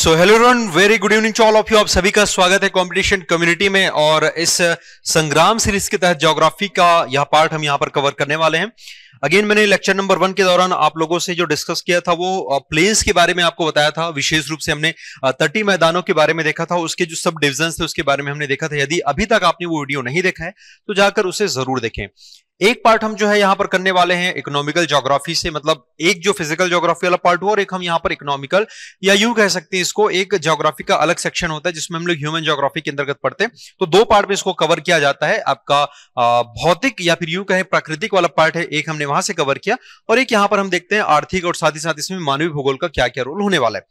So hello run very good evening to all of you आप सभी का स्वागत है कंपटीशन कम्युनिटी में और इस संग्राम सीरीज के तहत ज्योग्राफी का यह पार्ट हम यहाँ पर कवर करने वाले हैं अगेन मैंने लेक्चर नंबर वन के दौरान आप लोगों से जो डिस्कस किया था वो प्लेन्स uh, के बारे में आपको बताया था विशेष रूप से हमने तटी uh, मैदानों के बारे में देखा था उसके जो सब डिविजन थे उसके बारे में हमने देखा था यदि अभी तक आपने वो वीडियो नहीं देखा है तो जाकर उसे जरूर देखें एक पार्ट हम जो है यहाँ पर करने वाले हैं इकोनॉमिकल ज्योग्राफी से मतलब एक जो फिजिकल ज्योग्राफी वाला पार्ट हुआ और एक हम यहाँ पर इकोनॉमिकल या यू कह सकते हैं इसको एक जोग्राफी का अलग सेक्शन होता है जिसमें हम लोग ह्यूमन ज्योग्राफी के अंतर्गत पढ़ते हैं तो दो पार्ट में इसको कवर किया जाता है आपका भौतिक या फिर यू कहें प्राकृतिक वाला पार्ट है एक हमने वहां से कवर किया और एक यहां पर हम देखते हैं आर्थिक और साथ ही साथ इसमें मानवीय भूगोल का क्या क्या रोल होने वाला है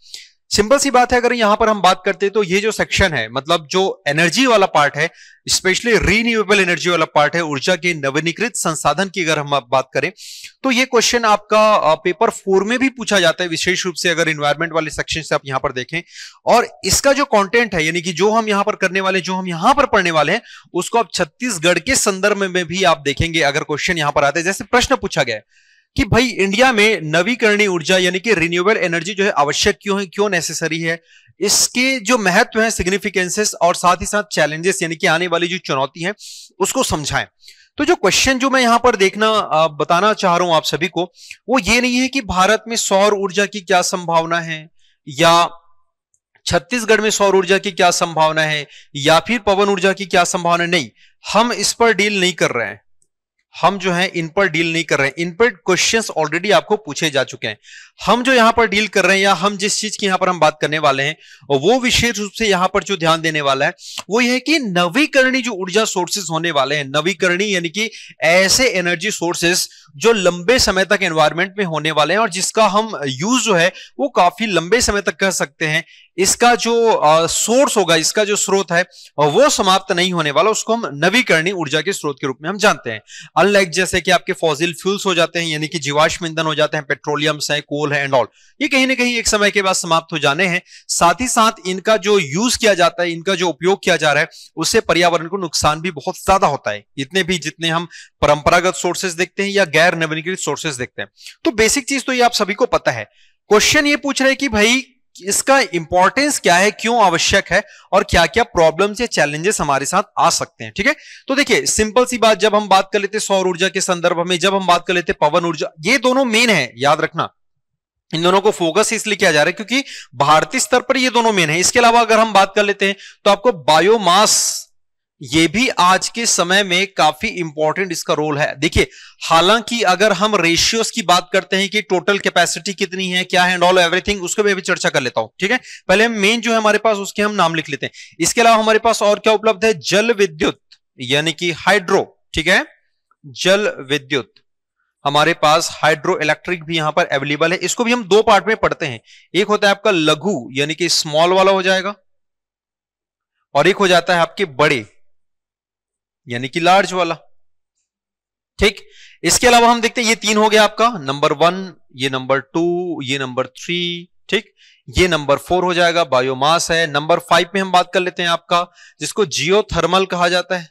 सिंपल सी बात है अगर यहां पर हम बात करते हैं तो ये जो सेक्शन है मतलब जो एनर्जी वाला पार्ट है स्पेशली रीन्यूएबल एनर्जी वाला पार्ट है ऊर्जा के नवीनीकृत संसाधन की अगर हम बात करें तो ये क्वेश्चन आपका पेपर फोर में भी पूछा जाता है विशेष रूप से अगर इन्वायरमेंट वाले सेक्शन से आप यहां पर देखें और इसका जो कॉन्टेंट है यानी कि जो हम यहां पर करने वाले जो हम यहां पर पढ़ने वाले हैं उसको आप छत्तीसगढ़ के संदर्भ में भी आप देखेंगे अगर क्वेश्चन यहां पर आते हैं जैसे प्रश्न पूछा गया है कि भाई इंडिया में नवीकरणीय ऊर्जा यानी कि रिन्यूएबल एनर्जी जो है आवश्यक क्यों है क्यों नेसेसरी है इसके जो महत्व है सिग्निफिकेंसेस और साथ ही साथ चैलेंजेस यानी कि आने वाली जो चुनौती है उसको समझाएं तो जो क्वेश्चन जो मैं यहां पर देखना बताना चाह रहा हूं आप सभी को वो ये नहीं है कि भारत में सौर ऊर्जा की क्या संभावना है या छत्तीसगढ़ में सौर ऊर्जा की क्या संभावना है या फिर पवन ऊर्जा की क्या संभावना नहीं हम इस पर डील नहीं कर रहे हैं हम जो है इन पर डील नहीं कर रहे हैं इन पर क्वेश्चन ऑलरेडी आपको पूछे जा चुके हैं हम जो यहां पर डील कर रहे हैं या हम जिस चीज की यहाँ पर हम बात करने वाले हैं वो विशेष रूप से यहाँ पर जो ध्यान देने वाला है वो यह है कि नवीकरणीय जो ऊर्जा सोर्सेस होने वाले हैं नवीकरणीय यानी कि ऐसे एनर्जी सोर्सेज जो लंबे समय तक एनवायरमेंट में होने वाले हैं और जिसका हम यूज जो है वो काफी लंबे समय तक कर सकते हैं इसका जो सोर्स होगा इसका जो स्रोत है वो समाप्त नहीं होने वाला उसको हम नवीकरणीय ऊर्जा के स्रोत के रूप में हम जानते हैं अनलाइक जैसे कि आपके फॉजिल फ्यूल्स हो जाते हैं यानी कि जीवाश्म ईंधन हो जाते हैं पेट्रोलियम्स है कोल है एंड ऑल ये कहीं ना कहीं एक समय के बाद समाप्त हो जाने हैं साथ ही साथ इनका जो यूज किया जाता है इनका जो उपयोग किया जा रहा है उससे पर्यावरण को नुकसान भी बहुत ज्यादा होता है इतने भी जितने हम परंपरागत सोर्सेज देखते हैं या गैर नवीनीकृत सोर्सेज देखते हैं तो बेसिक चीज तो ये आप सभी को पता है क्वेश्चन ये पूछ रहे हैं कि भाई इसका इंपॉर्टेंस क्या है क्यों आवश्यक है और क्या क्या प्रॉब्लम्स या चैलेंजेस हमारे साथ आ सकते हैं ठीक है तो देखिए सिंपल सी बात जब हम बात कर लेते सौर ऊर्जा के संदर्भ में जब हम बात कर लेते पवन ऊर्जा ये दोनों मेन है याद रखना इन दोनों को फोकस इसलिए किया जा रहा है क्योंकि भारतीय स्तर पर ये दोनों मेन है इसके अलावा अगर हम बात कर लेते हैं तो आपको बायोमास ये भी आज के समय में काफी इंपॉर्टेंट इसका रोल है देखिए हालांकि अगर हम रेशियोज की बात करते हैं कि टोटल कैपेसिटी कितनी है क्या है एंड ऑल एवरीथिंग उसके मैं भी चर्चा कर लेता हूं ठीक है पहले मेन जो है हमारे पास उसके हम नाम लिख लेते हैं इसके अलावा हमारे पास और क्या उपलब्ध है जल विद्युत यानी कि हाइड्रो ठीक है जल विद्युत हमारे पास हाइड्रो इलेक्ट्रिक भी यहां पर अवेलेबल है इसको भी हम दो पार्ट में पढ़ते हैं एक होता है आपका लघु यानी कि स्मॉल वाला हो जाएगा और एक हो जाता है आपके बड़े यानी कि लार्ज वाला ठीक इसके अलावा हम देखते हैं ये तीन हो गया आपका नंबर वन ये नंबर टू ये नंबर थ्री ठीक ये नंबर फोर हो जाएगा बायोमास है नंबर फाइव में हम बात कर लेते हैं आपका जिसको जियो थर्मल कहा जाता है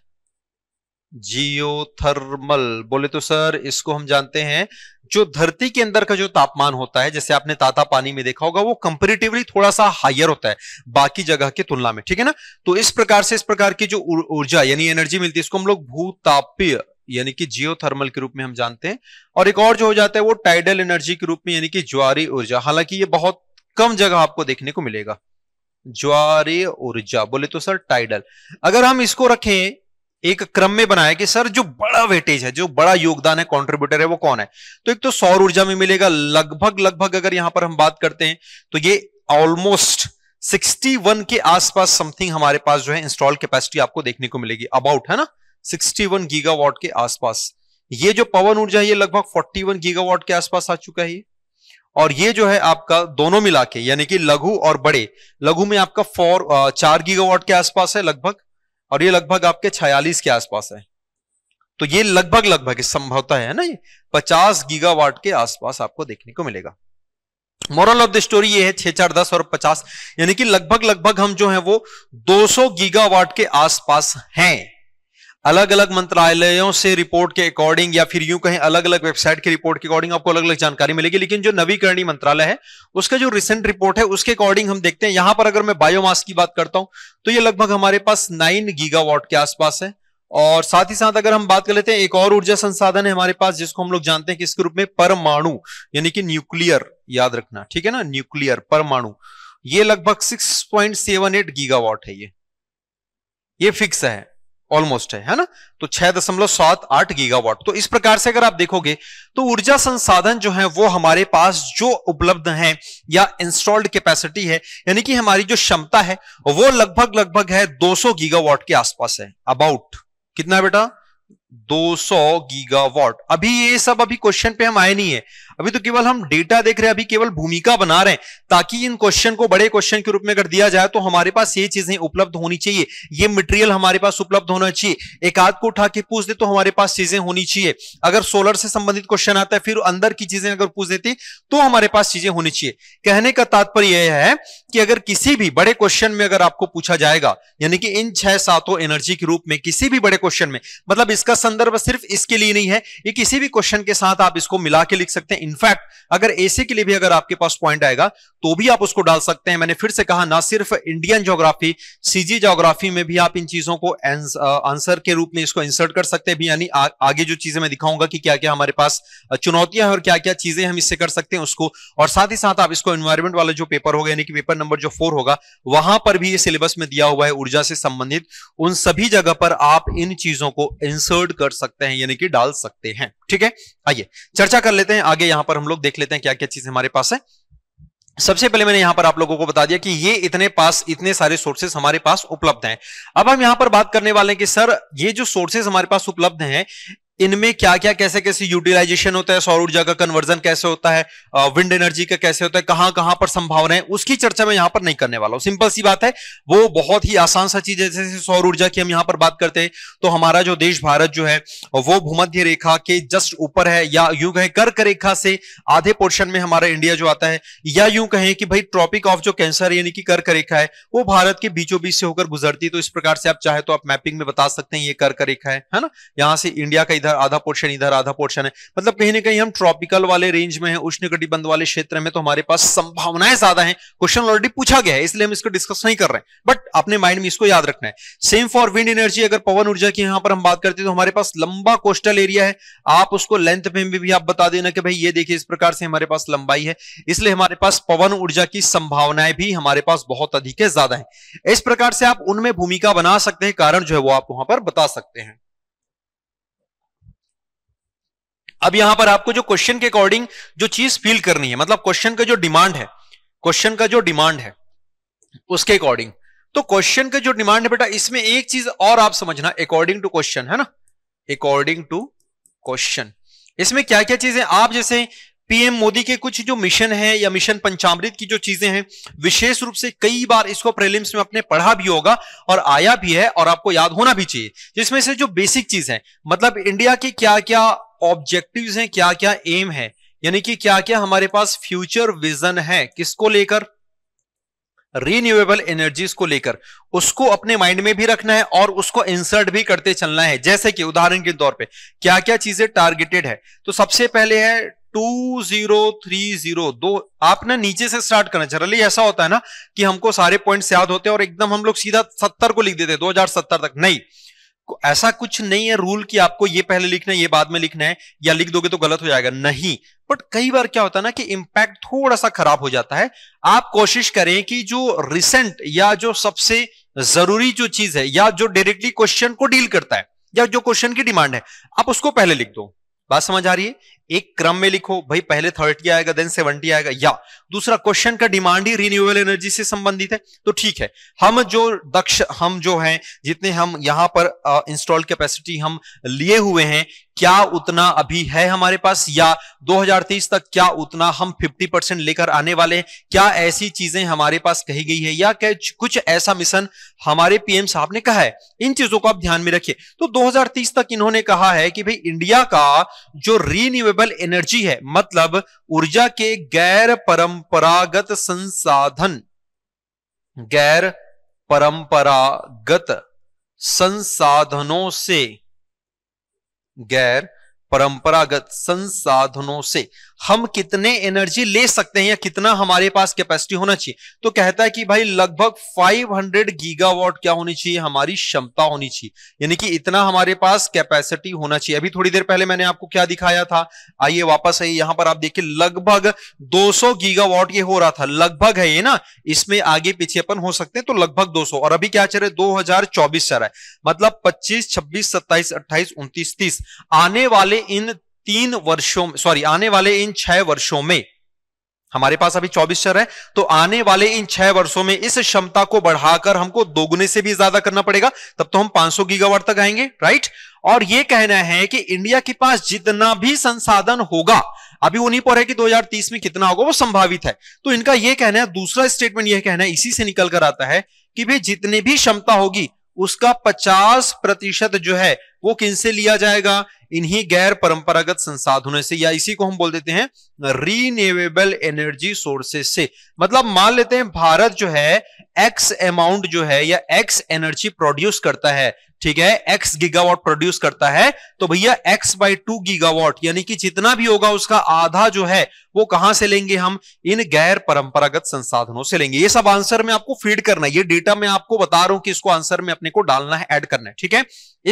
जियोथर्मल बोले तो सर इसको हम जानते हैं जो धरती के अंदर का जो तापमान होता है जैसे आपने ताता पानी में देखा होगा वो कंपेरेटिवली थोड़ा सा हायर होता है बाकी जगह की तुलना में ठीक है ना तो इस प्रकार से इस प्रकार की जो ऊर्जा यानी एनर्जी मिलती है इसको हम लोग भूतापीय यानी कि जियोथर्मल के रूप में हम जानते हैं और एक और जो हो जाता है वो टाइडल एनर्जी के रूप में यानी कि ज्वारी ऊर्जा हालांकि ये बहुत कम जगह आपको देखने को मिलेगा ज्वारी ऊर्जा बोले तो सर टाइडल अगर हम इसको रखें एक क्रम में बनाया कि सर जो बड़ा वेटेज है जो बड़ा योगदान है कंट्रीब्यूटर है वो कौन है तो एक तो सौर ऊर्जा में मिलेगा लगभग लगभग अगर यहां पर हम बात करते हैं तो ये ऑलमोस्ट 61 के आसपास समथिंग हमारे पास जो है इंस्टॉल कैपेसिटी आपको देखने को मिलेगी अबाउट है ना 61 गीगावाट के आसपास ये जो पवन ऊर्जा है ये लगभग 41 गीगावाट के आसपास आ चुका है और ये जो है आपका दोनों मिला के यानी कि लघु और बड़े लघु में आपका फोर uh, चार गीगावाट के आसपास है लगभग और ये लगभग आपके छियालीस के आसपास है तो ये लगभग लगभग संभवता है ना ये 50 गीगावाट के आसपास आपको देखने को मिलेगा मोरल ऑफ द स्टोरी ये है छह चार दस और पचास यानी कि लगभग लगभग हम जो है वो 200 गीगावाट के आसपास हैं अलग अलग मंत्रालयों से रिपोर्ट के अकॉर्डिंग या फिर यूं कहें अलग अलग वेबसाइट की रिपोर्ट के अकॉर्डिंग आपको अलग अलग जानकारी मिलेगी लेकिन जो नवीकरणीय मंत्रालय है उसका जो रिसेंट रिपोर्ट है उसके अकॉर्डिंग हम देखते हैं यहां पर अगर मैं बायोमास की बात करता हूं तो ये लगभग हमारे पास नाइन गीगावाट के आसपास है और साथ ही साथ अगर हम बात कर लेते हैं एक और ऊर्जा संसाधन है हमारे पास जिसको हम लोग जानते हैं किसके रूप में परमाणु यानी कि न्यूक्लियर याद रखना ठीक है ना न्यूक्लियर परमाणु ये लगभग 6.78 गीगावाट है ये ये फिक्स है ऑलमोस्ट है है ना तो छह दशमलव सात आठ गीगावाट तो इस प्रकार से अगर आप देखोगे तो ऊर्जा संसाधन जो है वो हमारे पास जो उपलब्ध है या इंस्टॉल्ड कैपेसिटी है यानी कि हमारी जो क्षमता है वो लगभग लगभग है 200 गीगावाट के आसपास है अबाउट कितना है बेटा 200 गीगावाट अभी ये सब अभी क्वेश्चन पे हम आए नहीं है अभी तो केवल हम डेटा देख रहे हैं अभी केवल भूमिका बना रहे हैं ताकि इन क्वेश्चन को बड़े क्वेश्चन के रूप में अगर दिया जाए तो हमारे पास ये चीजें उपलब्ध होनी चाहिए ये मटेरियल हमारे पास उपलब्ध होना चाहिए एक आध को उठा के पूछ दे तो हमारे पास चीजें होनी चाहिए अगर सोलर से संबंधित क्वेश्चन आता है फिर अंदर की चीजें अगर पूछ देती तो हमारे पास चीजें होनी चाहिए कहने का तात्पर्य यह है कि अगर किसी भी बड़े क्वेश्चन में अगर आपको पूछा जाएगा यानी कि इन छह सातों एनर्जी के रूप में किसी भी बड़े क्वेश्चन में मतलब इसका संदर्भ सिर्फ इसके लिए नहीं है ये किसी भी क्वेश्चन के साथ आप इसको मिला के लिख सकते हैं इनफैक्ट अगर एसे के लिए भी अगर आपके पास पॉइंट आएगा तो भी आप उसको डाल सकते हैं मैंने फिर से कहा ना सिर्फ इंडियन ज्योग्राफी सीजी ज्योग्राफी में भी आप इन चीजों को आंसर के रूप में इसको इंसर्ट कर सकते हैं यानी आगे जो चीजें मैं दिखाऊंगा कि क्या क्या हमारे पास चुनौतियां हैं और क्या क्या चीजें हम इससे कर सकते हैं उसको और साथ ही साथ आप इसको एनवायरमेंट वाला जो पेपर होगा यानी कि पेपर नंबर जो फोर होगा वहां पर भी ये सिलेबस में दिया हुआ है ऊर्जा से संबंधित उन सभी जगह पर आप इन चीजों को इंसर्ट कर सकते हैं यानी कि डाल सकते हैं ठीक है आइए चर्चा कर लेते हैं आगे यहां पर हम लोग देख लेते हैं क्या क्या चीज हमारे पास है सबसे पहले मैंने यहां पर आप लोगों को बता दिया कि ये इतने पास इतने सारे सोर्सेज हमारे पास उपलब्ध हैं अब हम यहां पर बात करने वाले हैं कि सर ये जो सोर्सेस हमारे पास उपलब्ध हैं इनमें क्या क्या कैसे कैसे यूटिलाइजेशन होता है सौर ऊर्जा का कन्वर्जन कैसे होता है विंड एनर्जी का कैसे होता है कहां कहां पर संभावना है उसकी चर्चा मैं यहां पर नहीं करने वाला हूं सिंपल सी बात है वो बहुत ही आसान सा चीज है जैसे सौर ऊर्जा की हम यहां पर बात करते हैं तो हमारा जो देश भारत जो है वो भूमध्य रेखा के जस्ट ऊपर है या यूं कहें कर्क रेखा से आधे पोर्शन में हमारा इंडिया जो आता है या यूं कहें कि भाई ट्रॉपिक ऑफ जो कैंसर यानी कि कर्क रेखा है वो भारत के बीचों बीच से होकर गुजरती है तो इस प्रकार से आप चाहे तो आप मैपिंग में बता सकते हैं ये कर्क रेखा है ना यहां से इंडिया का इधर आधा पोर्शन इधर आधा पोर्शन है मतलब कहीं ना कहीं हम ट्रॉपिकल वाले रेंज में है उष्ण कटिबंध वाले क्षेत्र में तो हमारे पास संभावनाएं ज्यादा है क्वेश्चन ऑलरेडी पूछा गया है इसलिए हम इसको डिस्कस नहीं कर रहे हैं बट अपने माइंड में इसको याद रखना है सेम फॉर विंड एनर्जी अगर पवन ऊर्जा की यहां पर हम बात करते हैं तो हमारे पास लंबा कोस्टल एरिया है आप उसको लेंथ में भी आप बता देना कि भाई ये देखिए इस प्रकार से हमारे पास लंबाई है इसलिए हमारे पास पवन ऊर्जा की संभावनाएं भी हमारे पास बहुत अधिक है ज्यादा है इस प्रकार से आप उनमें भूमिका बना सकते हैं कारण जो है वो आप वहां पर बता सकते हैं अब यहां पर आपको जो क्वेश्चन के अकॉर्डिंग जो चीज फील करनी है मतलब क्वेश्चन का जो डिमांड है क्वेश्चन का जो डिमांड है उसके अकॉर्डिंग तो क्वेश्चन का जो डिमांड है बेटा इसमें एक चीज और आप समझना अकॉर्डिंग टू क्वेश्चन है ना अकॉर्डिंग टू क्वेश्चन इसमें क्या क्या चीजें आप जैसे पीएम मोदी के कुछ जो मिशन है या मिशन पंचामृत की जो चीजें हैं विशेष रूप से कई बार इसको प्रेलिम्स में आपने पढ़ा भी होगा और आया भी है और आपको याद होना भी चाहिए जिसमें से जो बेसिक चीज है मतलब इंडिया के क्या क्या ऑब्जेक्टिव्स हैं क्या क्या एम है यानी कि क्या क्या हमारे पास फ्यूचर विजन है किसको लेकर रीन्यूएबल एनर्जीज को लेकर उसको अपने माइंड में भी रखना है और उसको इंसर्ट भी करते चलना है जैसे कि उदाहरण के तौर पे क्या क्या चीजें टारगेटेड है तो सबसे पहले है टू जीरो थ्री जीरो दो आप ना नीचे से स्टार्ट करना जनरली ऐसा होता है ना कि हमको सारे पॉइंट्स याद होते हैं और एकदम हम लोग सीधा सत्तर को लिख देते हैं दो हजार सत्तर तक नहीं ऐसा कुछ नहीं है रूल कि आपको ये पहले लिखना है ये बाद में लिखना है या लिख दोगे तो गलत हो जाएगा नहीं बट कई बार क्या होता है ना कि इम्पैक्ट थोड़ा सा खराब हो जाता है आप कोशिश करें कि जो रिसेंट या जो सबसे जरूरी जो चीज है या जो डायरेक्टली क्वेश्चन को डील करता है या जो क्वेश्चन की डिमांड है आप उसको पहले लिख दो बात समझ आ रही है एक क्रम में लिखो भाई पहले थर्टी आएगा देन सेवेंटी आएगा या दूसरा क्वेश्चन का डिमांड ही रिन्यूएबल एनर्जी से संबंधित है तो ठीक है हम जो दक्ष हम जो हैं जितने हम यहां पर इंस्टॉल कैपेसिटी हम लिए हुए हैं क्या उतना अभी है हमारे पास या 2030 तक क्या उतना हम 50 परसेंट लेकर आने वाले हैं क्या ऐसी चीजें हमारे पास कही गई है या क्या कुछ ऐसा मिशन हमारे पीएम साहब ने कहा है इन चीजों को आप ध्यान में रखिए तो 2030 तक इन्होंने कहा है कि भाई इंडिया का जो रीन्यूएबल एनर्जी है मतलब ऊर्जा के गैर परंपरागत संसाधन गैर परंपरागत संसाधनों से गैर परंपरागत संसाधनों से हम कितने एनर्जी ले सकते हैं या कितना हमारे पास कैपेसिटी होना चाहिए तो कहता है कि भाई लगभग 500 गीगावाट क्या होनी चाहिए हमारी क्षमता होनी चाहिए यानी कि इतना हमारे पास कैपेसिटी होना चाहिए अभी थोड़ी देर पहले मैंने आपको क्या दिखाया था आइए वापस आइए यहां पर आप देखिए लगभग 200 गीगावाट ये हो रहा था लगभग है ये ना इसमें आगे पीछे अपन हो सकते हैं तो लगभग दो और अभी क्या चल रहा है दो हजार चौबीस चल रहा है मतलब पच्चीस छब्बीस सत्ताईस अट्ठाईस उन्तीस तीस आने वाले इन तीन वर्षों में सॉरी आने वाले इन छह वर्षों में हमारे पास अभी 24 चर है तो आने वाले इन छह वर्षों में इस क्षमता को बढ़ाकर हमको दोगुने से भी ज्यादा करना पड़ेगा तब तो हम 500 गीगावाट तक आएंगे राइट और यह कहना है कि इंडिया के पास जितना भी संसाधन होगा अभी उन्हीं पर है कि 2030 में कितना होगा वो संभावित है तो इनका यह कहना है दूसरा स्टेटमेंट यह कहना है इसी से निकल कर आता है कि भाई जितने भी क्षमता होगी उसका 50 प्रतिशत जो है वो किनसे लिया जाएगा इन्हीं गैर परंपरागत संसाधनों से या इसी को हम बोल देते हैं रीनेवेबल एनर्जी सोर्सेस से मतलब मान लेते हैं भारत जो है एक्स अमाउंट जो है या एक्स एनर्जी प्रोड्यूस करता है ठीक है एक्स गीगावाट प्रोड्यूस करता है तो भैया एक्स बाई टू गीगावाट यानी कि जितना भी होगा उसका आधा जो है वो कहां से लेंगे हम इन गैर परंपरागत संसाधनों से लेंगे ये सब आंसर में आपको फीड करना है ये डेटा मैं आपको बता रहा हूं कि इसको आंसर में अपने को डालना है ऐड करना है ठीक है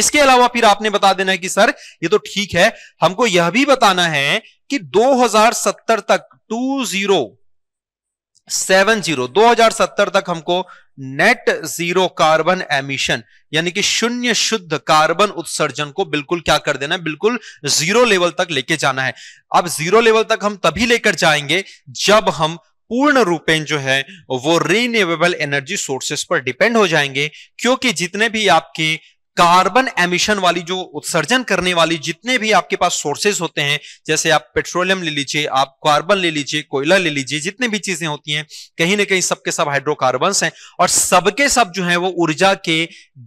इसके अलावा फिर आपने बता देना है कि सर ये तो ठीक है हमको यह भी बताना है कि दो तक टू जीरो सेवन जीरो दो हजार सत्तर तक हमको नेट जीरो कार्बन एमिशन यानी कि शून्य शुद्ध कार्बन उत्सर्जन को बिल्कुल क्या कर देना है बिल्कुल जीरो लेवल तक लेके जाना है अब जीरो लेवल तक हम तभी लेकर जाएंगे जब हम पूर्ण रूपेण जो है वो रिन्यूएबल एनर्जी सोर्सेस पर डिपेंड हो जाएंगे क्योंकि जितने भी आपके कार्बन एमिशन वाली जो उत्सर्जन करने वाली जितने भी आपके पास सोर्सेज होते हैं जैसे आप पेट्रोलियम ले लीजिए आप कार्बन ले लीजिए कोयला ले लीजिए जितने भी चीजें होती हैं कहीं ना कहीं सबके सब हाइड्रोकार्बन हैं और सबके सब जो है वो ऊर्जा के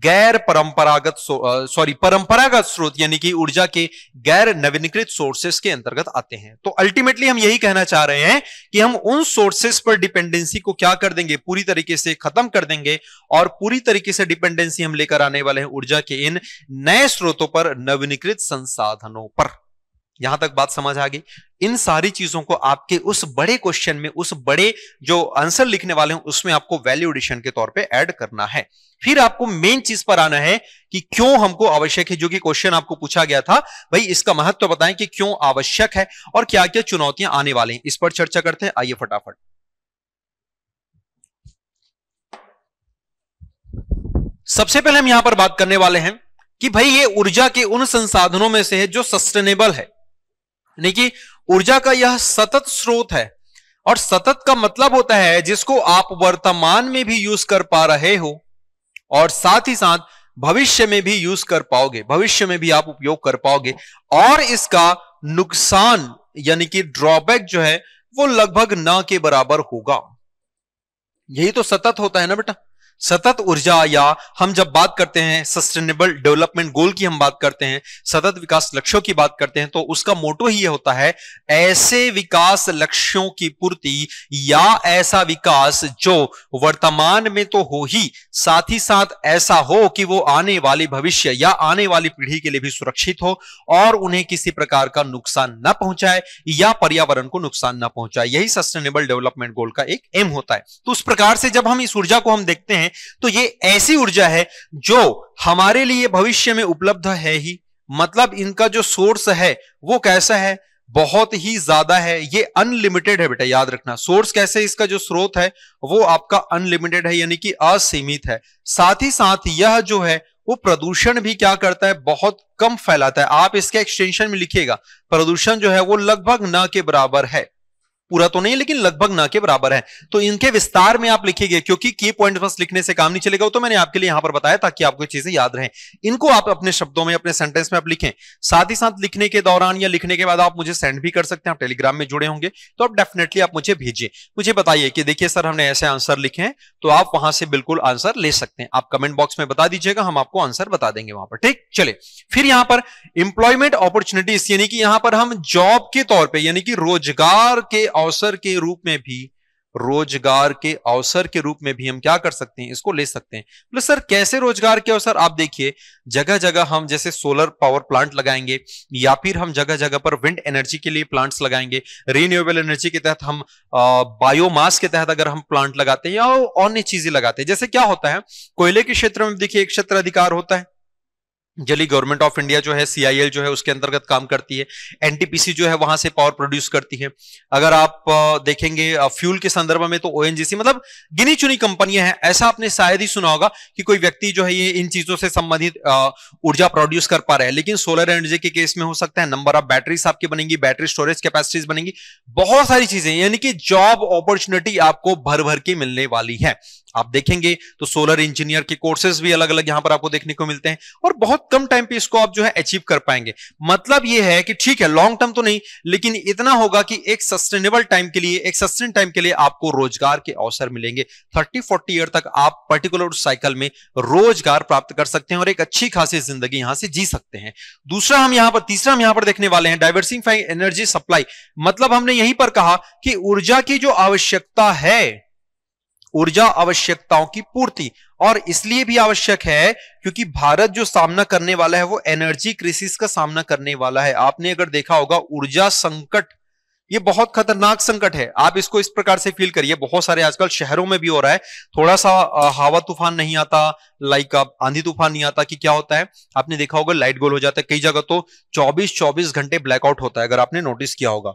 गैर परंपरागत सॉरी परंपरागत स्रोत यानी कि ऊर्जा के गैर नवीनीकृत सोर्सेस के अंतर्गत आते हैं तो अल्टीमेटली हम यही कहना चाह रहे हैं कि हम उन सोर्सेस पर डिपेंडेंसी को क्या कर देंगे पूरी तरीके से खत्म कर देंगे और पूरी तरीके से डिपेंडेंसी हम लेकर आने वाले हैं ऊर्जा ऊर्जा के इन नए स्रोतों पर नवीनीकृत संसाधनों पर यहां तक बात समझ आ गई इन सारी चीजों को आपके उस बड़े क्वेश्चन में उस बड़े जो आंसर लिखने वाले हैं उसमें आपको वैल्यू एडिशन के तौर पे ऐड करना है फिर आपको मेन चीज पर आना है कि क्यों हमको आवश्यक है जो कि क्वेश्चन आपको पूछा गया था भाई इसका महत्व तो बताएं कि क्यों आवश्यक है और क्या क्या चुनौतियां आने वाली हैं इस पर चर्चा करते हैं आइए फटाफट सबसे पहले हम यहां पर बात करने वाले हैं कि भाई ये ऊर्जा के उन संसाधनों में से है जो सस्टेनेबल है यानी कि ऊर्जा का यह सतत स्रोत है और सतत का मतलब होता है जिसको आप वर्तमान में भी यूज कर पा रहे हो और साथ ही साथ भविष्य में भी यूज कर पाओगे भविष्य में भी आप उपयोग कर पाओगे और इसका नुकसान यानी कि ड्रॉबैक जो है वो लगभग ना के बराबर होगा यही तो सतत होता है ना बेटा सतत ऊर्जा या हम जब बात करते हैं सस्टेनेबल डेवलपमेंट गोल की हम बात करते हैं सतत विकास लक्ष्यों की बात करते हैं तो उसका मोटो ही होता है ऐसे विकास लक्ष्यों की पूर्ति या ऐसा विकास जो वर्तमान में तो हो ही साथ ही साथ ऐसा हो कि वो आने वाले भविष्य या आने वाली पीढ़ी के लिए भी सुरक्षित हो और उन्हें किसी प्रकार का नुकसान न पहुंचाए या पर्यावरण को नुकसान न पहुंचाए यही सस्टेनेबल डेवलपमेंट गोल का एक एम होता है तो उस प्रकार से जब हम इस ऊर्जा को हम देखते हैं हैं तो ये ऐसी ऊर्जा है जो हमारे लिए भविष्य में उपलब्ध है ही मतलब इनका जो सोर्स है वो कैसा है बहुत ही ज्यादा है ये अनलिमिटेड है बेटा याद रखना सोर्स कैसे इसका जो स्रोत है वो आपका अनलिमिटेड है यानी कि असीमित है साथ ही साथ यह जो है वो प्रदूषण भी क्या करता है बहुत कम फैलाता है आप इसके एक्सटेंशन में लिखिएगा प्रदूषण जो है वो लगभग न के बराबर है पूरा तो नहीं है लेकिन लगभग ना के बराबर है तो इनके विस्तार में आप लिखेंगे क्योंकि की पॉइंट बस लिखने से काम नहीं चलेगा तो मैंने आपके लिए यहां पर बताया ताकि आपको चीजें याद रहें इनको आप अपने शब्दों में अपने सेंटेंस में आप लिखें साथ ही साथ लिखने के दौरान या लिखने के बाद आप मुझे सेंड भी कर सकते हैं आप टेलीग्राम में जुड़े होंगे तो आप डेफिनेटली आप मुझे भेजिए मुझे बताइए कि देखिए सर हमने ऐसे आंसर लिखे हैं तो आप वहां से बिल्कुल आंसर ले सकते हैं आप कमेंट बॉक्स में बता दीजिएगा हम आपको आंसर बता देंगे वहां पर ठीक चले फिर यहां पर इंप्लॉयमेंट अपॉर्चुनिटीज यानी कि यहां पर हम जॉब के तौर पर यानी कि रोजगार के अवसर के रूप में भी रोजगार के अवसर के रूप में भी हम क्या कर सकते हैं इसको ले सकते हैं बोले सर कैसे रोजगार के अवसर आप देखिए जगह जगह हम जैसे सोलर पावर प्लांट लगाएंगे या फिर हम जगह जगह पर विंड एनर्जी के लिए प्लांट्स लगाएंगे रिन्यूएबल एनर्जी के तहत हम बायोमास के तहत अगर हम प्लांट लगाते हैं या अन्य चीजें लगाते हैं जैसे क्या होता है कोयले के क्षेत्र में देखिए एक क्षेत्र अधिकार होता है जली गवर्नमेंट ऑफ इंडिया जो है सीआईएल जो है उसके अंतर्गत काम करती है एनटीपीसी जो है वहां से पावर प्रोड्यूस करती है अगर आप देखेंगे फ्यूल के संदर्भ में तो ओएनजीसी मतलब गिनी चुनी कंपनियां हैं ऐसा आपने शायद ही सुना होगा कि कोई व्यक्ति जो है ये इन चीजों से संबंधित ऊर्जा प्रोड्यूस कर पा रहे हैं लेकिन सोलर एनर्जी के केस में हो सकता है नंबर ऑफ बैटरीज आपकी बनेंगी बैटरी स्टोरेज कैपेसिटीज बनेंगी बहुत सारी चीजें यानी कि जॉब अपॉर्चुनिटी आपको भर भर के मिलने वाली है आप देखेंगे तो सोलर इंजीनियर के कोर्सेज भी अलग अलग यहां पर आपको देखने को मिलते हैं और बहुत कम टाइम पे इसको आप जो है अचीव कर पाएंगे मतलब ये है कि ठीक है लॉन्ग टर्म तो नहीं लेकिन इतना होगा कि एक सस्टेनेबल टाइम के लिए एक सस्टेन टाइम के लिए आपको रोजगार के अवसर मिलेंगे थर्टी फोर्टी ईयर तक आप पर्टिकुलर साइकिल में रोजगार प्राप्त कर सकते हैं और एक अच्छी खासी जिंदगी यहां से जी सकते हैं दूसरा हम यहां पर तीसरा हम यहां पर देखने वाले हैं डाइवर्सिफाइंग एनर्जी सप्लाई मतलब हमने यहीं पर कहा कि ऊर्जा की जो आवश्यकता है ऊर्जा आवश्यकताओं की पूर्ति और इसलिए भी आवश्यक है क्योंकि भारत जो सामना करने वाला है वो एनर्जी क्रिसिस का सामना करने वाला है आपने अगर देखा होगा ऊर्जा संकट ये बहुत खतरनाक संकट है आप इसको इस प्रकार से फील करिए बहुत सारे आजकल शहरों में भी हो रहा है थोड़ा सा हवा तूफान नहीं आता लाइक आप आंधी तूफान नहीं आता कि क्या होता है आपने देखा होगा लाइट गोल हो जाता है कई जगह तो 24 24 घंटे ब्लैकआउट होता है अगर आपने नोटिस किया होगा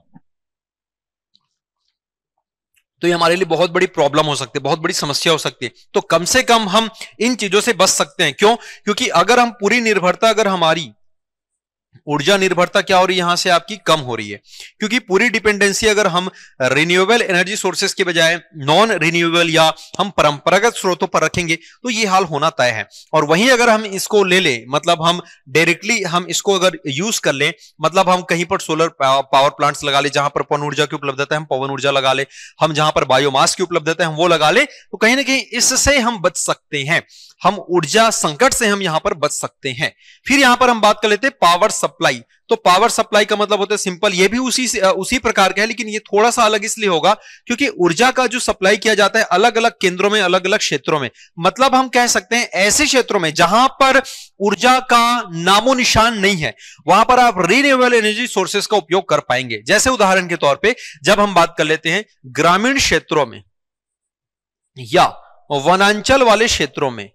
तो ये हमारे लिए बहुत बड़ी प्रॉब्लम हो सकती है बहुत बड़ी समस्या हो सकती है तो कम से कम हम इन चीजों से बच सकते हैं क्यों क्योंकि अगर हम पूरी निर्भरता अगर हमारी ऊर्जा निर्भरता क्या हो रही है यहां से आपकी कम हो रही है क्योंकि पूरी डिपेंडेंसी अगर हम रिन्यूएबल एनर्जी सोर्सेस के बजाय नॉन रिन्यूएबल या हम परंपरागत स्रोतों पर रखेंगे तो ये हाल होना तय है और वहीं अगर हम इसको ले ले मतलब हम डायरेक्टली हम इसको अगर यूज कर ले मतलब हम कहीं पर सोलर पावर प्लांट्स लगा ले जहां पर पवन ऊर्जा की उपलब्धता है हम पवन ऊर्जा लगा ले हम जहां पर बायोमास की उपलब्धता है हम वो लगा ले तो कहीं ना कहीं इससे हम बच सकते हैं हम ऊर्जा संकट से हम यहां पर बच सकते हैं फिर यहां पर हम बात कर लेते हैं पावर सप्लाई तो पावर सप्लाई का मतलब होता है सिंपल ये भी उसी उसी प्रकार का है लेकिन ये थोड़ा सा अलग इसलिए होगा क्योंकि ऊर्जा का जो सप्लाई किया जाता है अलग अलग केंद्रों में अलग अलग क्षेत्रों में मतलब हम कह सकते हैं ऐसे क्षेत्रों में जहां पर ऊर्जा का नामो निशान नहीं है वहां पर आप रिन्यूएबल एनर्जी सोर्सेस का उपयोग कर पाएंगे जैसे उदाहरण के तौर पर जब हम बात कर लेते हैं ग्रामीण क्षेत्रों में या वनांचल वाले क्षेत्रों में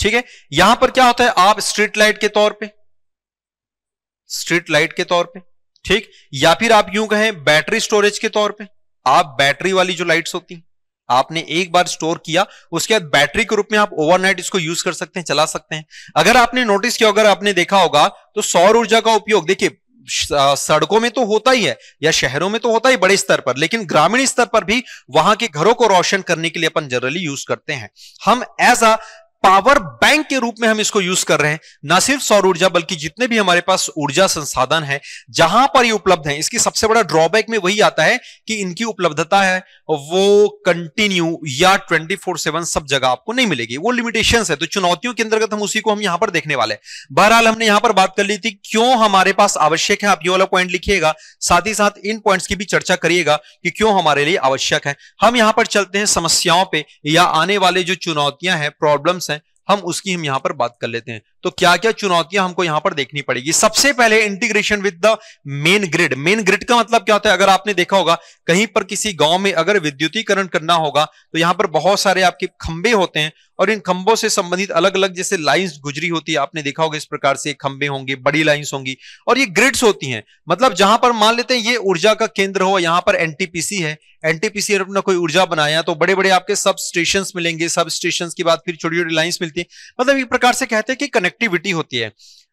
ठीक है यहां पर क्या होता है आप स्ट्रीट लाइट के तौर पे स्ट्रीट लाइट के तौर पे ठीक या फिर आप यूं कहें बैटरी स्टोरेज के तौर पे आप बैटरी वाली जो लाइट्स होती हैं आपने एक बार स्टोर किया उसके बाद बैटरी के रूप में आप ओवरनाइट इसको यूज कर सकते हैं चला सकते हैं अगर आपने नोटिस किया अगर आपने देखा होगा तो सौर ऊर्जा का उपयोग देखिए सड़कों में तो होता ही है या शहरों में तो होता ही बड़े स्तर पर लेकिन ग्रामीण स्तर पर भी वहां के घरों को रोशन करने के लिए अपन जनरली यूज करते हैं हम एज अ पावर बैंक के रूप में हम इसको यूज कर रहे हैं ना सिर्फ सौर ऊर्जा बल्कि जितने भी हमारे पास ऊर्जा संसाधन है जहां पर ये उपलब्ध है इसकी सबसे बड़ा ड्रॉबैक में वही आता है कि इनकी उपलब्धता है वो कंटिन्यू या ट्वेंटी फोर सेवन सब जगह आपको नहीं मिलेगी वो लिमिटेशन है तो चुनौतियों के अंतर्गत हम उसी को हम यहां पर देखने वाले बहरहाल हमने यहां पर बात कर ली थी क्यों हमारे पास आवश्यक है आप ये वाला पॉइंट लिखिएगा साथ ही साथ इन पॉइंट की भी चर्चा करिएगा कि क्यों हमारे लिए आवश्यक है हम यहां पर चलते हैं समस्याओं पर या आने वाले जो चुनौतियां हैं प्रॉब्लम है हम उसकी हम यहाँ पर बात कर लेते हैं तो क्या क्या चुनौतियां हमको यहां पर देखनी पड़ेगी सबसे पहले integration with the main grid main grid का मतलब क्या होता है अगर आपने देखा होगा कहीं पर किसी गांव में अगर विद्युतीकरण करना होगा तो यहां पर बहुत सारे आपके खंबे होते हैं और इन खंबों से संबंधित अलग अलग जैसे लाइंस गुजरी होती है आपने देखा होगा इस प्रकार से खंबे होंगे बड़ी लाइन्स होंगी और ये ग्रिड्स होती हैं मतलब जहां पर मान लेते हैं ये ऊर्जा का केंद्र हो यहां पर एनटीपीसी है एनटीपीसी अपना कोई ऊर्जा बनाया तो बड़े बड़े आपके सब स्टेशन मिलेंगे सब स्टेशन के बाद फिर छोटी छोटी लाइन्स मिलती है मतलब एक प्रकार से कहते हैं कि कनेक्टिविटी होती है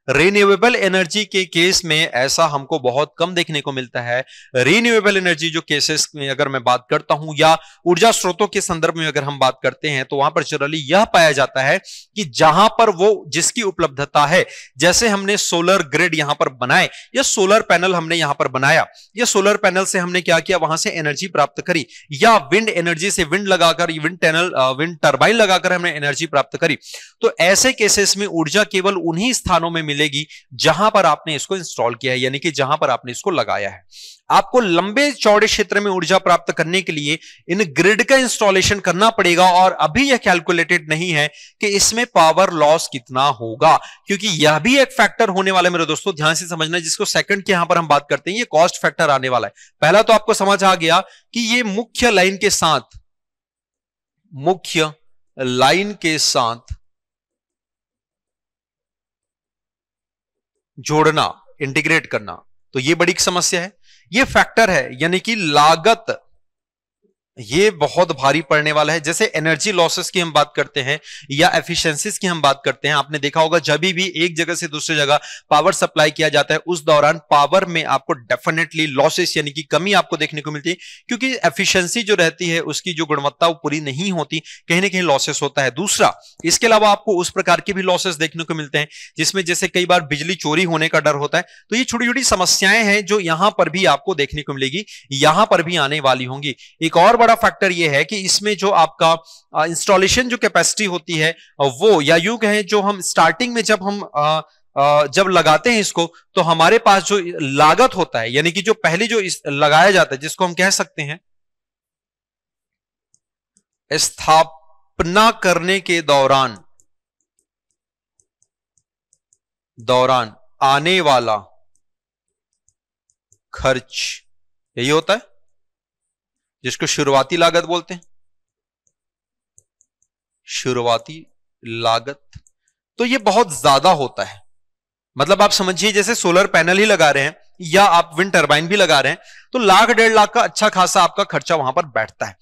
रिन्यूएबल एनर्जी के केस में ऐसा हमको बहुत कम देखने को मिलता है रिन्यूएबल एनर्जी जो केसेस में अगर मैं बात करता हूं या ऊर्जा स्रोतों के संदर्भ में अगर हम बात करते हैं तो वहां पर जनरली यह पाया जाता है कि जहां पर वो जिसकी उपलब्धता है जैसे हमने सोलर ग्रिड यहां पर बनाए या सोलर पैनल हमने यहां पर बनाया या सोलर पैनल से हमने क्या किया वहां से एनर्जी प्राप्त करी या विंड एनर्जी से विंड लगाकर विंड टैनल विंड टर्बाइन लगाकर हमने एनर्जी प्राप्त करी तो ऐसे केसेस में ऊर्जा केवल उन्हीं स्थानों में मिलेगी जहां पर आपने इसको इंस्टॉल किया है यानी कि जहां पर आपने इसको लगाया है आपको लंबे चौड़े क्षेत्र में ऊर्जा प्राप्त करने के लिए इन ग्रिड का इंस्टॉलेशन करना पड़ेगा और अभी यह कैलकुलेटेड नहीं है कि इसमें पावर लॉस कितना होगा क्योंकि यह भी एक फैक्टर होने वाला है मेरे दोस्तों ध्यान से समझना जिसको सेकंड के यहां पर हम बात करते हैं ये कॉस्ट फैक्टर आने वाला है पहला तो आपको समझ आ गया कि ये मुख्य लाइन के साथ मुख्य लाइन के साथ जोड़ना इंटीग्रेट करना तो ये बड़ी समस्या है ये फैक्टर है यानी कि लागत ये बहुत भारी पड़ने वाला है जैसे एनर्जी लॉसेस की हम बात करते हैं या एफिशिएंसीज की हम बात करते हैं आपने देखा होगा जब भी एक जगह से दूसरी जगह पावर सप्लाई किया जाता है उस दौरान पावर में आपको डेफिनेटली लॉसेस यानी कि कमी आपको देखने को मिलती है क्योंकि एफिशिएंसी जो रहती है उसकी जो गुणवत्ता वो पूरी नहीं होती कहीं ना कहीं लॉसेस होता है दूसरा इसके अलावा आपको उस प्रकार के भी लॉसेस देखने को मिलते हैं जिसमें जैसे कई बार बिजली चोरी होने का डर होता है तो ये छोटी छोटी समस्याएं हैं जो यहां पर भी आपको देखने को मिलेगी यहां पर भी आने वाली होंगी एक और बड़ा फैक्टर ये है कि इसमें जो आपका इंस्टॉलेशन जो कैपेसिटी होती है वो या यू कहें जो हम स्टार्टिंग में जब हम आ, जब लगाते हैं इसको तो हमारे पास जो लागत होता है यानी कि जो पहले जो लगाया जाता है जिसको हम कह सकते हैं स्थापना करने के दौरान दौरान आने वाला खर्च यही होता है जिसको शुरुआती लागत बोलते हैं शुरुआती लागत तो ये बहुत ज्यादा होता है मतलब आप समझिए जैसे सोलर पैनल ही लगा रहे हैं या आप विंड टर्बाइन भी लगा रहे हैं तो लाख डेढ़ लाख का अच्छा खासा आपका खर्चा वहां पर बैठता है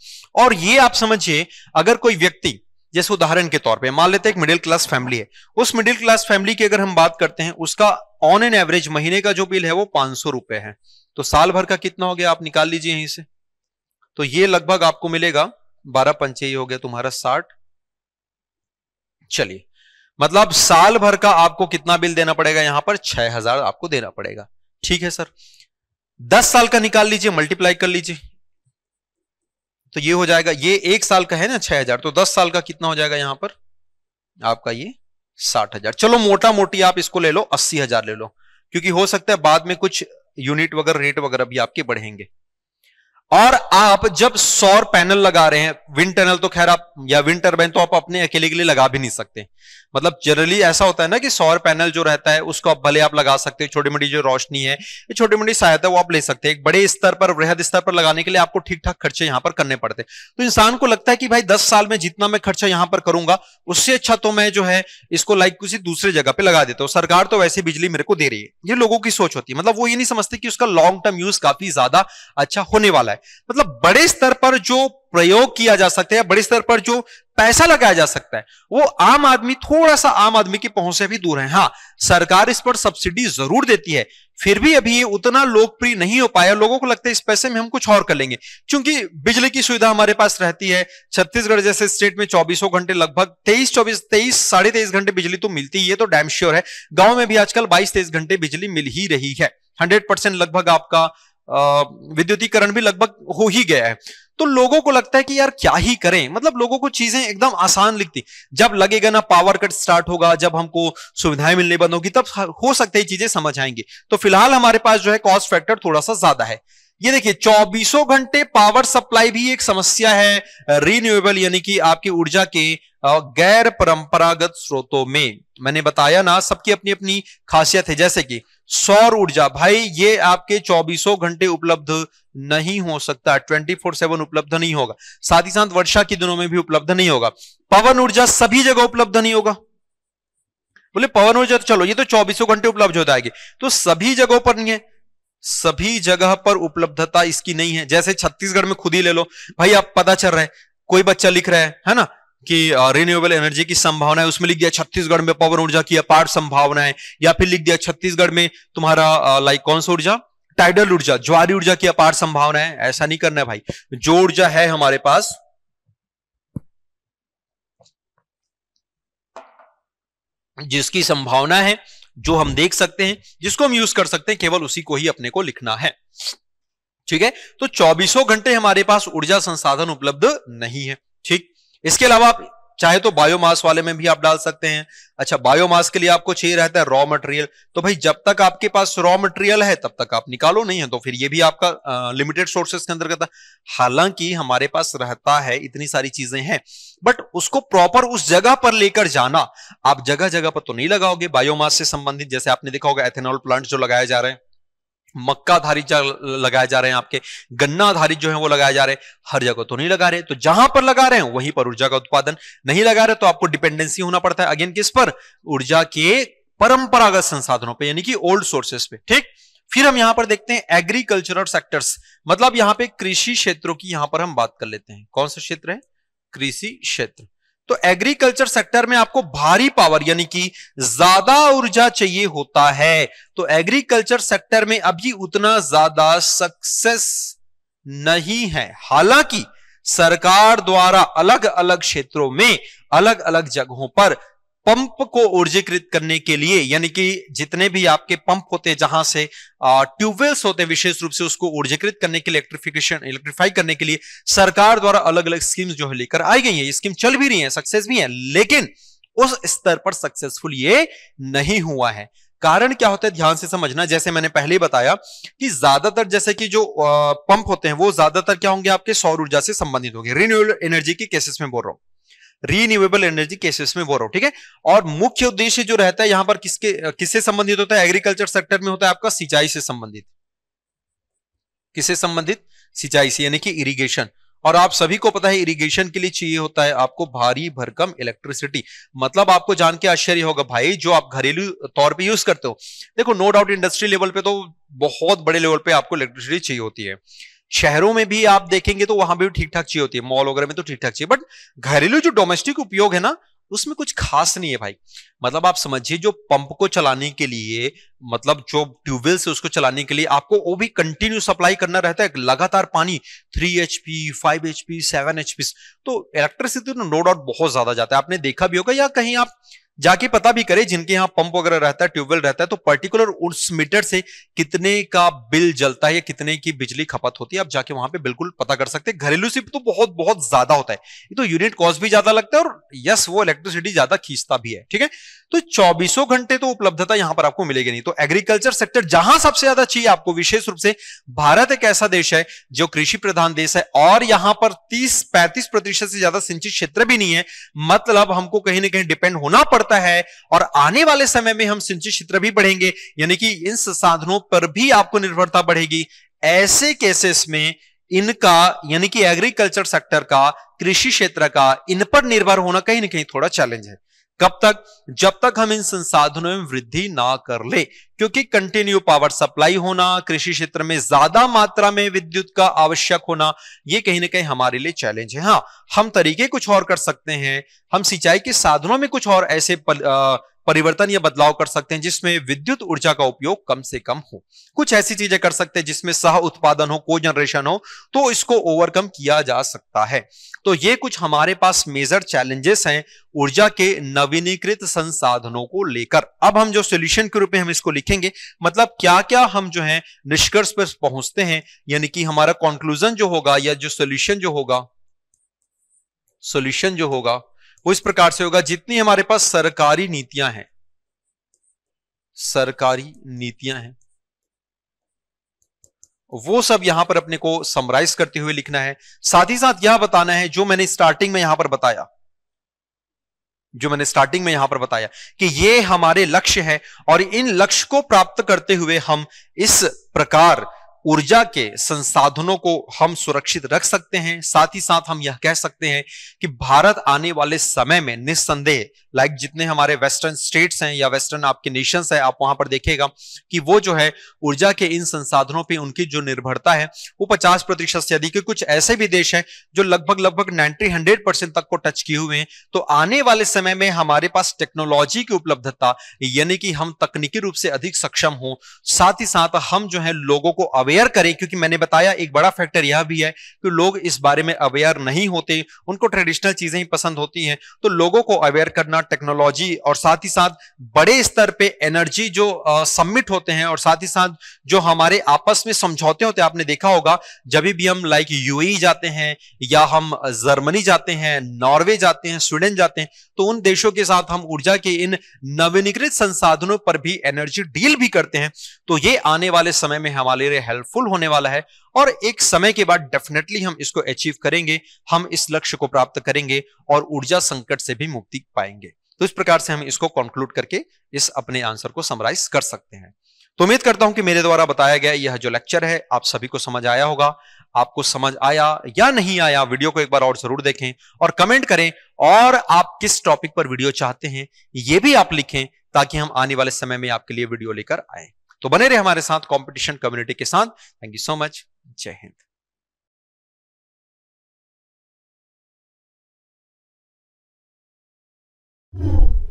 और ये आप समझिए अगर कोई व्यक्ति जैसे उदाहरण के तौर पे मान लेते हैं एक मिडिल क्लास फैमिली है उस मिडिल क्लास फैमिली की अगर हम बात करते हैं उसका ऑन एन एवरेज महीने का जो बिल है वो पांच सौ रुपए है तो साल भर का कितना हो गया आप निकाल लीजिए यहीं से तो ये लगभग आपको मिलेगा बारह पंचे हो गया तुम्हारा साठ चलिए मतलब साल भर का आपको कितना बिल देना पड़ेगा यहां पर छह हजार आपको देना पड़ेगा ठीक है सर दस साल का निकाल लीजिए मल्टीप्लाई कर लीजिए तो ये हो जाएगा ये एक साल का है ना छह हजार तो दस साल का कितना हो जाएगा यहां पर आपका ये साठ हजार चलो मोटा मोटी आप इसको ले लो अस्सी हजार ले लो क्योंकि हो सकता है बाद में कुछ यूनिट वगैरह रेट वगैरह भी आपके बढ़ेंगे और आप जब सौर पैनल लगा रहे हैं विंड टनल तो खैर आप या विंड टर्बाइन तो आप अपने अकेले के लिए लगा भी नहीं सकते मतलब जनरली ऐसा होता है ना कि सौर पैनल जो रहता है उसको आप भले आप लगा सकते हो छोटी मोटी जो रोशनी है ये छोटी मोटी सहायता वो आप ले सकते हैं एक बड़े स्तर पर वृहद स्तर पर लगाने के लिए आपको ठीक ठाक खर्चे यहाँ पर करने पड़ते हैं तो इंसान को लगता है कि भाई दस साल में जितना मैं खर्चा यहाँ पर करूंगा उससे अच्छा तो मैं जो है इसको लाइक किसी दूसरे जगह पर लगा देता हूँ सरकार तो वैसे बिजली मेरे को दे रही है ये लोगों की सोच होती है मतलब वो ये नहीं समझते कि उसका लॉन्ग टर्म यूज काफी ज्यादा अच्छा होने वाला है है मतलब बड़े स्तर पर जो प्रयोग किया जा सकता है बड़े स्तर पर जो पैसा लगाया जा सकता है वो आम आदमी थोड़ा सा आम आदमी की पहुंच से भी दूर है हाँ सरकार इस पर सब्सिडी जरूर देती है फिर भी अभी ये उतना लोकप्रिय नहीं हो पाया लोगों को लगता है इस पैसे में हम कुछ और कर लेंगे क्योंकि बिजली की सुविधा हमारे पास रहती है छत्तीसगढ़ जैसे स्टेट में चौबीसों घंटे लगभग तेईस चौबीस तेईस साढ़े तेईस घंटे बिजली तो मिलती ही है तो डैम श्योर है गांव में भी आजकल बाईस तेईस घंटे बिजली मिल ही रही है हंड्रेड लगभग आपका विद्युतीकरण भी लगभग हो ही गया है तो लोगों को लगता है कि यार क्या ही करें मतलब लोगों को चीजें एकदम आसान लिखती जब लगेगा ना पावर कट स्टार्ट होगा जब हमको सुविधाएं मिलने बंद होगी तब हो सकता है चीजें समझ आएंगी तो फिलहाल हमारे पास जो है कॉस्ट फैक्टर थोड़ा सा ज्यादा है ये देखिए चौबीसों घंटे पावर सप्लाई भी एक समस्या है रिन्यूएबल यानी कि आपकी ऊर्जा के गैर परंपरागत स्रोतों में मैंने बताया ना सबकी अपनी अपनी खासियत है जैसे कि सौर ऊर्जा भाई ये आपके चौबीसों घंटे उपलब्ध नहीं हो सकता ट्वेंटी फोर सेवन उपलब्ध नहीं होगा साथ ही साथ वर्षा के दिनों में भी उपलब्ध नहीं होगा पवन ऊर्जा सभी जगह उपलब्ध नहीं होगा बोले पवन ऊर्जा तो चलो ये तो चौबीसों घंटे उपलब्ध हो जाएगी तो सभी जगहों पर नहीं है सभी जगह पर उपलब्धता इसकी नहीं है जैसे छत्तीसगढ़ में खुद ही ले लो भाई आप पता चल रहा है कोई बच्चा लिख रहा है है ना कि रिन्यूएबल एनर्जी की संभावना है उसमें लिख दिया छत्तीसगढ़ में पवन ऊर्जा की अपार संभावना है या फिर लिख दिया छत्तीसगढ़ में तुम्हारा लाइक कौन सा ऊर्जा टाइडल ऊर्जा ज्वारी ऊर्जा की अपार संभावना है ऐसा नहीं करना है भाई जो ऊर्जा है हमारे पास जिसकी संभावना है जो हम देख सकते हैं जिसको हम यूज कर सकते हैं केवल उसी को ही अपने को लिखना है ठीक है तो चौबीसों घंटे हमारे पास ऊर्जा संसाधन उपलब्ध नहीं है ठीक इसके अलावा आप चाहे तो बायोमास वाले में भी आप डाल सकते हैं अच्छा बायोमास के लिए आपको चाहिए रहता है रॉ मटेरियल तो भाई जब तक आपके पास रॉ मटेरियल है तब तक आप निकालो नहीं है तो फिर ये भी आपका लिमिटेड सोर्सेस के अंतर्गत हालांकि हमारे पास रहता है इतनी सारी चीजें हैं बट उसको प्रॉपर उस जगह पर लेकर जाना आप जगह जगह पर तो नहीं लगाओगे बायोमास से संबंधित जैसे आपने देखा होगा एथेनॉल प्लांट जो लगाए जा रहे हैं मक्का धारी लगाए जा रहे हैं आपके गन्ना धारी जो है वो लगाए जा रहे हैं हर जगह तो नहीं लगा रहे तो जहां पर लगा रहे हैं वहीं पर ऊर्जा का उत्पादन नहीं लगा रहे तो आपको डिपेंडेंसी होना पड़ता है अगेन किस पर ऊर्जा के परंपरागत संसाधनों पर यानी कि ओल्ड सोर्सेस पे ठीक फिर हम यहां पर देखते हैं एग्रीकल्चरल सेक्टर्स मतलब यहां पे कृषि क्षेत्रों की यहां पर हम बात कर लेते हैं कौन सा क्षेत्र है कृषि क्षेत्र तो एग्रीकल्चर सेक्टर में आपको भारी पावर यानी कि ज्यादा ऊर्जा चाहिए होता है तो एग्रीकल्चर सेक्टर में अभी उतना ज्यादा सक्सेस नहीं है हालांकि सरकार द्वारा अलग अलग क्षेत्रों में अलग अलग जगहों पर पंप को ऊर्जीकृत करने के लिए यानी कि जितने भी आपके पंप होते हैं जहां से ट्यूबवेल्स होते हैं विशेष रूप से उसको ऊर्जीकृत करने के लिए इलेक्ट्रिफिकेशन इलेक्ट्रीफाई करने के लिए सरकार द्वारा अलग अलग स्कीम्स जो है लेकर आई गई है स्कीम चल भी रही है सक्सेस भी है लेकिन उस स्तर पर सक्सेसफुल ये नहीं हुआ है कारण क्या होता है ध्यान से समझना जैसे मैंने पहले ही बताया कि ज्यादातर जैसे कि जो पंप होते हैं वो ज्यादातर क्या होंगे आपके सौर ऊर्जा से संबंधित होंगे रिन्यूएबल एनर्जी के केसेस में बोल रहा हूं रीन्यूएबल एनर्जी केसेस में बोरो ठीक है और मुख्य उद्देश्य जो रहता है यहां पर किसके किससे संबंधित होता है एग्रीकल्चर सेक्टर में होता है आपका सिंचाई से संबंधित किससे संबंधित सिंचाई से यानी कि इरिगेशन और आप सभी को पता है इरिगेशन के लिए चाहिए होता है आपको भारी भरकम इलेक्ट्रिसिटी मतलब आपको जान के आश्चर्य होगा भाई जो आप घरेलू तौर पे यूज करते हो देखो नो डाउट इंडस्ट्री लेवल पे तो बहुत बड़े लेवल पे आपको इलेक्ट्रिसिटी चाहिए होती है शहरों में भी आप देखेंगे तो वहां भी ठीक ठाक चाहिए होती है मॉल वगैरह में तो ठीक ठाक चाहिए बट घरेलू जो डोमेस्टिक उपयोग है ना उसमें कुछ खास नहीं है भाई मतलब आप समझिए जो पंप को चलाने के लिए मतलब जो ट्यूबवेल से उसको चलाने के लिए आपको वो भी कंटिन्यू सप्लाई करना रहता है लगातार पानी three H P five H P seven H P तो इलेक्ट्रिसिटी नो डाउट बहुत ज्यादा जाता है आपने देखा भी होगा या कहीं आप जाके पता भी करे जिनके यहाँ पंप वगैरह रहता है ट्यूबवेल रहता है तो पर्टिकुलर उस मीटर से कितने का बिल जलता है या कितने की बिजली खपत होती है आप जाके वहां पे बिल्कुल पता कर सकते हैं घरेलू सिप तो बहुत बहुत ज्यादा होता है ये तो यूनिट कॉस्ट भी ज्यादा लगता है और यस वो इलेक्ट्रिसिटी ज्यादा खींचता भी है ठीक है तो चौबीसों घंटे तो उपलब्धता यहां पर आपको मिलेगी नहीं तो एग्रीकल्चर सेक्टर जहां सबसे ज्यादा चाहिए आपको विशेष रूप से भारत एक ऐसा देश है जो कृषि प्रधान देश है और यहां पर तीस पैंतीस प्रतिशत से ज्यादा सिंचित क्षेत्र भी नहीं है मतलब हमको कहीं ना कहीं डिपेंड होना पड़ता बढ़ता है और आने वाले समय में हम सिंचित क्षेत्र भी बढ़ेंगे यानी कि इन संसाधनों पर भी आपको निर्भरता बढ़ेगी ऐसे केसेस में इनका यानी कि एग्रीकल्चर सेक्टर का कृषि क्षेत्र का इन पर निर्भर होना कहीं ना कहीं थोड़ा चैलेंज है कब तक जब तक हम इन संसाधनों में वृद्धि ना कर ले क्योंकि कंटिन्यू पावर सप्लाई होना कृषि क्षेत्र में ज्यादा मात्रा में विद्युत का आवश्यक होना ये कहीं ना कहीं हमारे लिए चैलेंज है हाँ हम तरीके कुछ और कर सकते हैं हम सिंचाई के साधनों में कुछ और ऐसे पल, आ, परिवर्तन या बदलाव कर सकते हैं जिसमें विद्युत ऊर्जा का उपयोग कम से कम हो कुछ ऐसी चीजें कर सकते हैं जिसमें सह उत्पादन हो को जनरेशन हो तो इसको ओवरकम किया जा सकता है तो ये कुछ हमारे पास मेजर चैलेंजेस हैं ऊर्जा के नवीनीकृत संसाधनों को लेकर अब हम जो सोल्यूशन के रूप में हम इसको लिखेंगे मतलब क्या क्या हम जो है निष्कर्ष पर पहुंचते हैं यानी कि हमारा कॉन्क्लूजन जो होगा या जो सोल्यूशन जो होगा सोल्यूशन जो होगा वो इस प्रकार से होगा जितनी हमारे पास सरकारी नीतियां हैं सरकारी नीतियां हैं वो सब यहां पर अपने को समराइज करते हुए लिखना है साथ ही साथ यह बताना है जो मैंने स्टार्टिंग में यहां पर बताया जो मैंने स्टार्टिंग में यहां पर बताया कि ये हमारे लक्ष्य है और इन लक्ष्य को प्राप्त करते हुए हम इस प्रकार ऊर्जा के संसाधनों को हम सुरक्षित रख सकते हैं साथ ही साथ हम यह कह सकते हैं कि भारत आने वाले समय में निस्संदेह लाइक जितने हमारे वेस्टर्न स्टेट्स हैं या वेस्टर्न आपके नेशंस हैं आप वहां पर देखेगा कि वो जो है ऊर्जा के इन संसाधनों पे उनकी जो निर्भरता है वो 50 प्रतिशत से अधिक कुछ ऐसे भी देश हैं जो लगभग लगभग नाइन्टी हंड्रेड परसेंट तक को टच किए हुए हैं तो आने वाले समय में हमारे पास टेक्नोलॉजी की उपलब्धता यानी कि हम तकनीकी रूप से अधिक सक्षम हो साथ ही साथ हम जो है लोगों को अवेयर अवेयर करें क्योंकि मैंने बताया एक बड़ा फैक्टर यह भी है कि लोग इस बारे में अवेयर नहीं होते उनको ट्रेडिशनल चीजें ही पसंद होती हैं तो लोगों को अवेयर करना टेक्नोलॉजी और साथ ही साथ बड़े स्तर पे एनर्जी जो सबमिट होते हैं और साथ ही साथ जो हमारे आपस में समझौते होते हैं आपने देखा होगा जब भी हम लाइक यू e जाते हैं या हम जर्मनी जाते हैं नॉर्वे जाते हैं स्वीडन जाते हैं तो उन देशों के साथ हम ऊर्जा के इन नवीनीकृत संसाधनों पर भी एनर्जी डील भी करते हैं तो ये आने वाले समय में हमारे लिए हेल्प फुल होने वाला है और एक समय के बाद डेफिनेटली हम इसको अचीव करेंगे हम इस लक्ष्य को प्राप्त करेंगे और ऊर्जा संकट से भी मुक्ति पाएंगे तो इस प्रकार से हम इसको कंक्लूड करके इस अपने आंसर को समराइज कर सकते हैं तो उम्मीद करता हूं कि मेरे द्वारा बताया गया यह जो लेक्चर है आप सभी को समझ आया होगा आपको समझ आया या नहीं आया वीडियो को एक बार और जरूर देखें और कमेंट करें और आप किस टॉपिक पर वीडियो चाहते हैं ये भी आप लिखें ताकि हम आने वाले समय में आपके लिए वीडियो लेकर आए तो बने रहे हमारे साथ कंपटीशन कम्युनिटी के साथ थैंक यू सो मच जय हिंद Thank you.